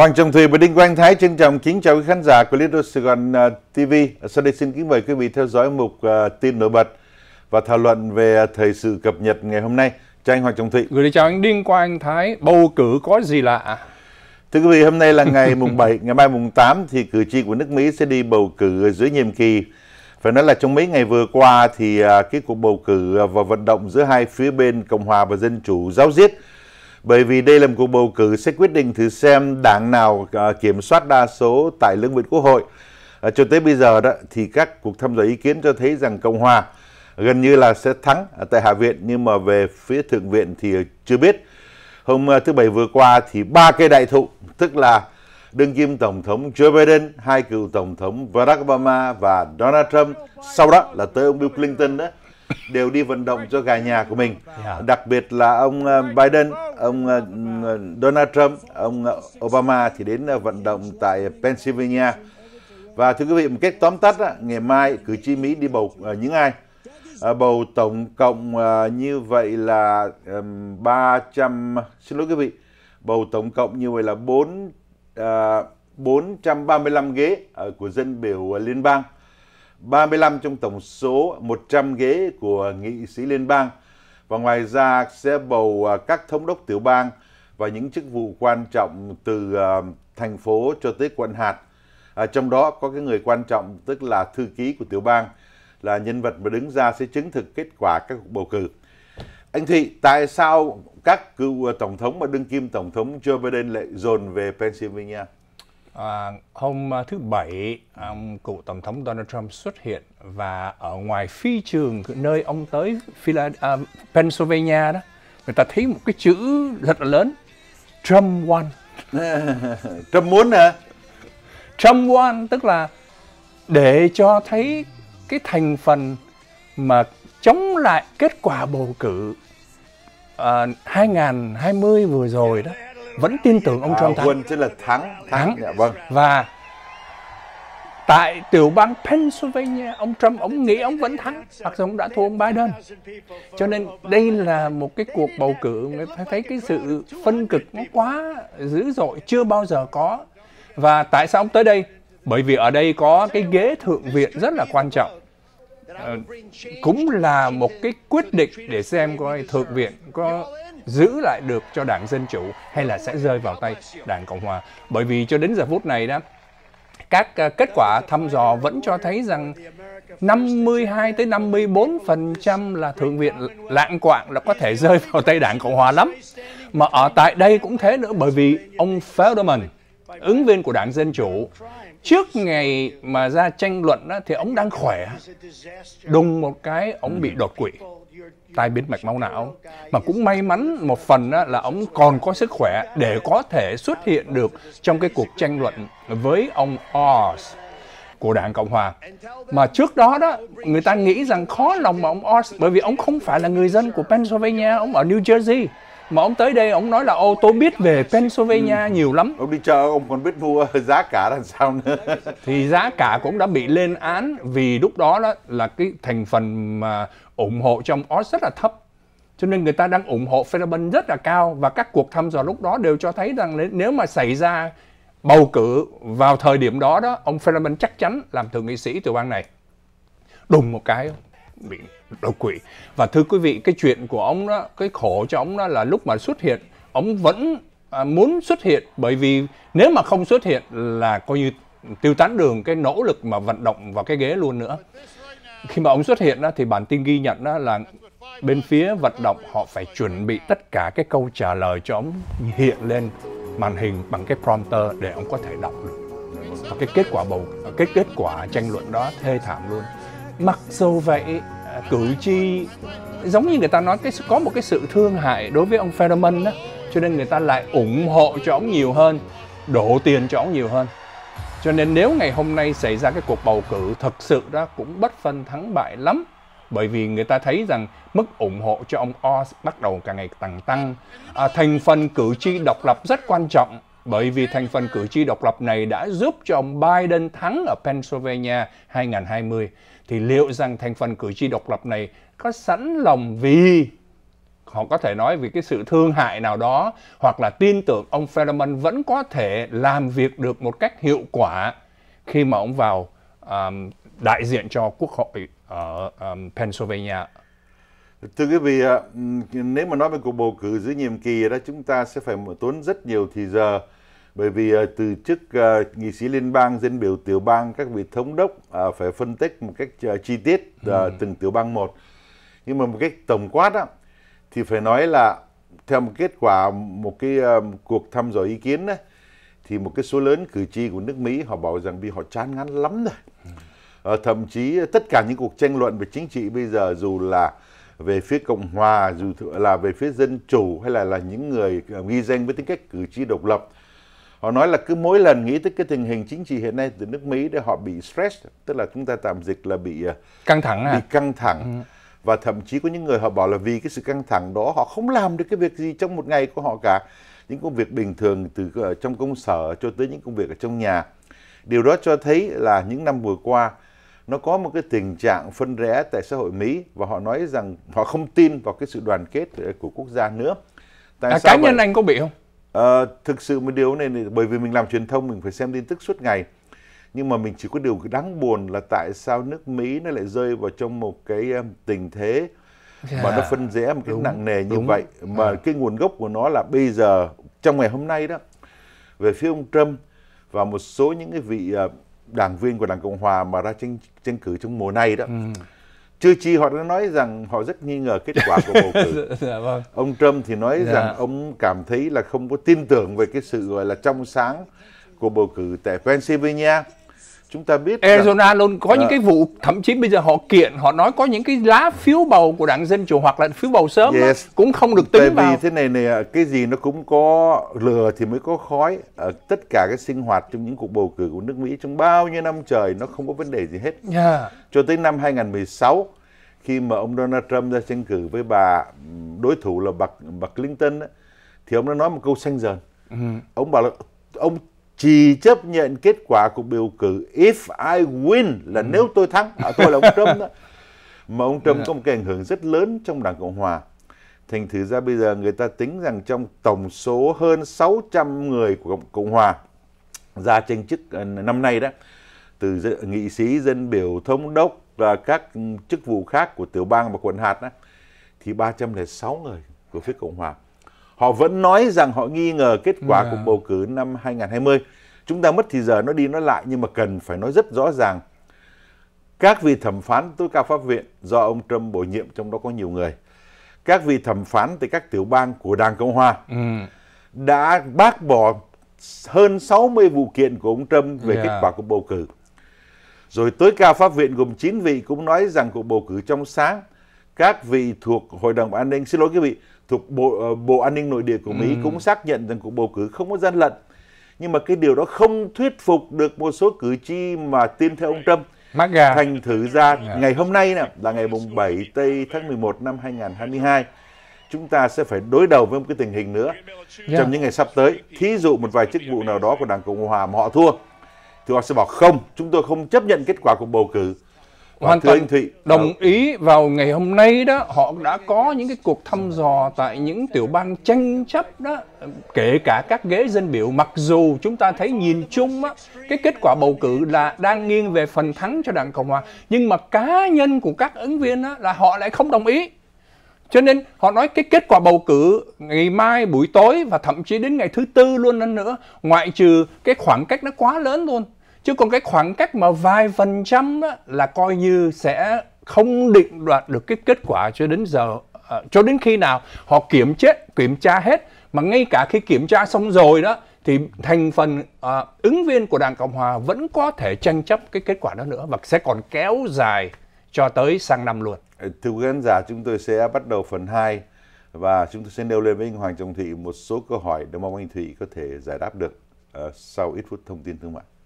Hoàng Trọng Thùy và Đinh Quang Thái trân trọng kính chào quý khán giả của Little Sài Gòn à, TV. À, sau đây xin kính mời quý vị theo dõi mục uh, tin nổi bật và thảo luận về thời sự cập nhật ngày hôm nay. Chào anh Hoàng Trọng Thụy. Gửi chào anh Đinh Quang Thái. Bầu cử có gì lạ? Thưa quý vị, hôm nay là ngày mùng 7, ngày mai mùng 8 thì cử tri của nước Mỹ sẽ đi bầu cử giữa nhiệm kỳ. Phải nói là trong mấy ngày vừa qua thì uh, cái cuộc bầu cử và vận động giữa hai phía bên Cộng hòa và Dân chủ giáo diết bởi vì đây là một cuộc bầu cử sẽ quyết định thử xem đảng nào à, kiểm soát đa số tại lưỡng viện quốc hội. À, cho tới bây giờ đó thì các cuộc thăm dò ý kiến cho thấy rằng Cộng hòa gần như là sẽ thắng tại Hạ viện nhưng mà về phía Thượng viện thì chưa biết. Hôm à, thứ Bảy vừa qua thì ba cây đại thụ tức là đương kim Tổng thống Joe Biden, hai cựu Tổng thống Barack Obama và Donald Trump, sau đó là tới ông Bill Clinton đó đều đi vận động cho gà nhà của mình. Dạ. Yeah. Đặc biệt là ông ờ, Biden, ông ờ, ờ, Donald Trump, ông Obama thì đến vận động tại Pennsylvania. Và thưa quý vị, một cách tóm tắt, ngày mai cử tri Mỹ đi bầu những ai? Bầu tổng cộng như vậy là 300, xin lỗi quý vị, bầu tổng cộng như vậy là 4 435 ghế của dân biểu liên bang. 35 trong tổng số 100 ghế của nghị sĩ liên bang và ngoài ra sẽ bầu à, các thống đốc tiểu bang và những chức vụ quan trọng từ à, thành phố cho tới quận hạt. À, trong đó có cái người quan trọng tức là thư ký của tiểu bang là nhân vật mà đứng ra sẽ chứng thực kết quả các cuộc bầu cử. Anh Thị, tại sao các cựu tổng thống mà đương kim tổng thống Joe Biden lại dồn về Pennsylvania? À, hôm à, thứ Bảy, um, cựu Tổng thống Donald Trump xuất hiện và ở ngoài phi trường nơi ông tới Philadelphia, uh, Pennsylvania đó, người ta thấy một cái chữ rất là lớn, Trump won. Trump muốn hả? Trump won tức là để cho thấy cái thành phần mà chống lại kết quả bầu cử uh, à, 2020 vừa rồi đó vẫn tin tưởng ông Trump à, thắng. Quân tức là thắng. Thắng. thắng. Dạ, vâng. Và tại tiểu bang Pennsylvania, ông Trump ông nghĩ ông vẫn thắng, mặc dù ông đã thua ông Biden. Cho nên đây là một cái cuộc bầu cử người phải thấy cái sự phân cực nó quá dữ dội chưa bao giờ có. Và tại sao ông tới đây? Bởi vì ở đây có cái ghế thượng viện rất là quan trọng Ờ, cũng là một cái quyết định để xem coi thượng viện có giữ lại được cho đảng Dân Chủ hay là sẽ rơi vào tay đảng Cộng Hòa. Bởi vì cho đến giờ phút này đó, các ờ, kết quả thăm dò vẫn cho thấy rằng 52 tới 54% là thượng viện lạng quạng là có thể rơi vào tay đảng Cộng hòa lắm. Mà ở tại đây cũng thế nữa bởi vì ông Federman ứng viên của đảng Dân Chủ, trước ngày mà ra tranh luận đó, thì ông đang khỏe. Đùng một cái, ông bị đột quỵ tai biến mạch máu não mà cũng may mắn một phần là ông còn có sức khỏe để có thể xuất hiện được trong cái cuộc tranh luận với ông Oz của đảng Cộng Hòa. Mà trước đó đó, người ta nghĩ rằng khó lòng mà ông Oz bởi vì ông không phải là người dân của Pennsylvania, ông ở New Jersey mà ông tới đây ông nói là ô tôi biết về Pennsylvania ừ. nhiều lắm ông đi chợ ông còn biết mua giá cả làm sao nữa thì giá cả cũng đã bị lên án vì lúc đó đó là cái thành phần mà ủng hộ trong OZ rất là thấp cho nên người ta đang ủng hộ Fairbanks rất là cao và các cuộc thăm dò lúc đó đều cho thấy rằng nếu mà xảy ra bầu cử vào thời điểm đó đó ông Fairbanks chắc chắn làm thượng nghị sĩ từ bang này đùng một cái bị độc quỷ và thưa quý vị cái chuyện của ông đó cái khổ cho ông đó là lúc mà xuất hiện ông vẫn à, muốn xuất hiện bởi vì nếu mà không xuất hiện là coi như tiêu tán đường cái nỗ lực mà vận động vào cái ghế luôn nữa khi mà ông xuất hiện đó, thì bản tin ghi nhận đó là bên phía vận động họ phải chuẩn bị tất cả cái câu trả lời cho ông hiện lên màn hình bằng cái prompter để ông có thể đọc được và cái kết quả bầu cái kết quả tranh luận đó thê thảm luôn mặc dù vậy à, cử tri giống như người ta nói cái có một cái sự thương hại đối với ông Fetterman đó cho nên người ta lại ủng hộ cho ông nhiều hơn đổ tiền cho ông nhiều hơn cho nên nếu ngày hôm nay xảy ra cái cuộc bầu cử thật sự đó cũng bất phân thắng bại lắm bởi vì người ta thấy rằng mức ủng hộ cho ông Oz bắt đầu càng ngày càng tăng à, thành phần cử tri độc lập rất quan trọng bởi vì thành phần cử tri độc lập này đã giúp cho ông Biden thắng ở Pennsylvania 2020 thì liệu rằng thành phần cử tri độc lập này có sẵn lòng vì họ có thể nói vì cái sự thương hại nào đó hoặc là tin tưởng ông Fetterman vẫn có thể làm việc được một cách hiệu quả khi mà ông vào um, đại diện cho quốc hội ở um, Pennsylvania Thưa quý vị, ừ, nếu mà nói về cuộc bầu cử giữa nhiệm kỳ đó chúng ta sẽ phải tốn rất nhiều thì giờ bởi vì ờ, từ chức ờ, nghị sĩ liên bang, dân biểu tiểu bang, các vị thống đốc ờ, phải phân tích một cách chi tiết ừ. từng tiểu bang một. Nhưng mà một cách tổng quát đó, thì phải nói là theo một kết quả một cái cuộc thăm dò ý kiến đó, thì một cái số lớn cử tri của nước Mỹ họ bảo rằng bị họ chán ngán lắm rồi. Ừ. Thậm chí tất cả những cuộc tranh luận về chính trị bây giờ dù là về phía cộng hòa dù là về phía dân chủ hay là là những người à, ghi danh với tính cách cử tri độc lập họ nói là cứ mỗi lần nghĩ tới cái tình hình chính trị hiện nay từ nước mỹ để họ bị stress tức là chúng ta tạm dịch là bị à, căng thẳng à? bị căng thẳng ừ. và thậm chí có những người họ bảo là vì cái sự căng thẳng đó họ không làm được cái việc gì trong một ngày của họ cả những công việc bình thường từ ờ, trong công sở cho tới những công việc ở trong nhà điều đó cho thấy là những năm vừa qua nó có một cái tình trạng phân rẽ tại xã hội Mỹ và họ nói rằng họ không tin vào cái sự đoàn kết của quốc gia nữa. Tại à, sao cá nhân vậy? anh có bị không? À, thực sự một điều này bởi vì mình làm truyền thông mình phải xem tin tức suốt ngày. Nhưng mà mình chỉ có điều đáng buồn là tại sao nước Mỹ nó lại rơi vào trong một cái um, tình thế yeah. mà nó phân rẽ một cái đúng, nặng nề như đúng. vậy mà à. cái nguồn gốc của nó là bây giờ trong ngày hôm nay đó về phía ông Trump và một số những cái vị uh, đảng viên của đảng cộng hòa mà ra tranh tranh cử trong mùa này đó ừ. chưa chi họ đã nói rằng họ rất nghi ngờ kết quả của bầu cử dạ, dạ, vâng. ông trump thì nói dạ. rằng ông cảm thấy là không có tin tưởng về cái sự gọi là trong sáng của bầu cử tại pennsylvania chúng ta biết Arizona là, luôn có à, những dạ. cái vụ thậm chí bây giờ họ kiện họ nói có những cái lá phiếu bầu của đảng dân chủ hoặc là phiếu bầu sớm yes. Đó, cũng không được tính Tại vào. Tại vì thế này này cái gì nó cũng có lừa thì mới có khói ở ờ, tất cả cái sinh hoạt trong những cuộc bầu cử của nước Mỹ trong bao nhiêu năm trời nó không có vấn đề gì hết. Yeah. Dạ. Cho tới năm 2016 khi mà ông Donald Trump ra tranh cử với bà đối thủ là bà bà Clinton thì ông đã nói một câu xanh dần. Ừ. Ông bảo là ông chỉ chấp nhận kết quả cuộc bầu cử if I win là ừ. nếu tôi thắng à, tôi là ông Trump đó mà ông Trump dạ. có một cái ảnh hưởng rất lớn trong Đảng Cộng Hòa thành thử ra bây giờ người ta tính rằng trong tổng số hơn 600 người của Cộng Hòa ra tranh chức ờ, năm nay đó từ nghị sĩ dân biểu thống đốc và các chức vụ khác của tiểu bang và quận hạt đó, thì 306 người của phía Cộng Hòa Họ vẫn nói rằng họ nghi ngờ kết quả yeah. Dạ. cuộc bầu cử năm 2020. Chúng ta mất thì giờ nó đi nó lại nhưng mà cần phải nói rất rõ ràng. Các vị thẩm phán tối cao pháp viện do ông Trump bổ nhiệm trong đó có nhiều người. Các vị thẩm phán từ các tiểu bang của Đảng Cộng Hòa ừ. đã bác bỏ hơn 60 vụ kiện của ông Trump về yeah. Dạ. kết quả của bầu cử. Rồi tối cao pháp viện gồm 9 vị cũng nói rằng cuộc bầu cử trong sáng. Các vị thuộc Hội đồng An ninh, xin lỗi quý vị, thuộc Bộ, ờ, Bộ An ninh Nội địa của Mỹ ừ. cũng xác nhận rằng cuộc bầu cử không có gian lận. Nhưng mà cái điều đó không thuyết phục được một số cử tri mà tin theo ông Trump. Mắc gà. Thành thử ra yeah. Dạ. ngày hôm nay nè, là ngày mùng 7 tây tháng 11 năm 2022 chúng ta sẽ phải đối đầu với một cái tình hình nữa yeah. Dạ. trong những ngày sắp tới. Thí dụ một vài chức vụ nào đó của Đảng Cộng Hòa mà họ thua thì họ sẽ bảo không, chúng tôi không chấp nhận kết quả cuộc bầu cử hoàn toàn Thụy, đồng à, ý vào ngày hôm nay đó họ đã có những cái cuộc thăm dò tại những tiểu bang tranh chấp đó kể cả các ghế dân biểu mặc dù chúng ta thấy nhìn chung á, cái kết quả bầu cử là đang nghiêng về phần thắng cho đảng cộng hòa nhưng mà cá nhân của các ứng viên á, là họ lại không đồng ý cho nên họ nói cái kết quả bầu cử ngày mai buổi tối và thậm chí đến ngày thứ tư luôn nữa ngoại trừ cái khoảng cách nó quá lớn luôn chứ còn cái khoảng cách mà vài phần trăm đó là coi như sẽ không định đoạt được cái kết quả cho đến giờ à, cho đến khi nào họ kiểm chết kiểm tra hết mà ngay cả khi kiểm tra xong rồi đó thì thành phần à, ứng viên của đảng cộng hòa vẫn có thể tranh chấp cái kết quả đó nữa và sẽ còn kéo dài cho tới sang năm luôn ờ, thưa quý khán giả chúng tôi sẽ bắt đầu phần 2 và chúng tôi sẽ nêu lên với anh Hoàng Trọng Thị một số câu hỏi để mong anh Thị có thể giải đáp được uh, sau ít phút thông tin thương mại.